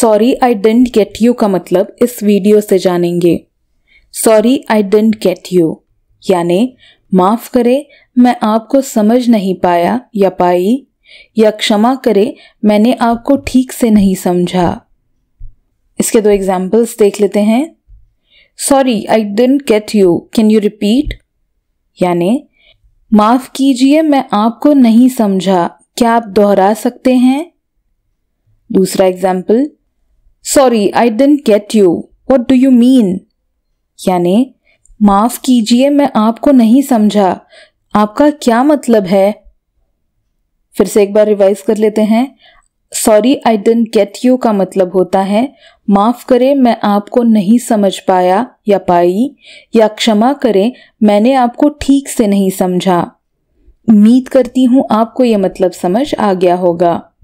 sorry I didn't get you का मतलब इस वीडियो से जानेंगे sorry I didn't get you यानी माफ करे मैं आपको समझ नहीं पाया या पाई या क्षमा करे मैंने आपको ठीक से नहीं समझा इसके दो एग्जाम्पल्स देख लेते हैं sorry I didn't get you can you repeat यानी माफ कीजिए मैं आपको नहीं समझा क्या आप दोहरा सकते हैं दूसरा example sorry I didn't get you what do you mean यानी माफ कीजिए मैं आपको नहीं समझा आपका क्या मतलब है फिर से एक बार रिवाइज कर लेते हैं sorry I didn't get you का मतलब होता है माफ करें मैं आपको नहीं समझ पाया या पाई या क्षमा करें मैंने आपको ठीक से नहीं समझा उम्मीद करती हूं आपको ये मतलब समझ आ गया होगा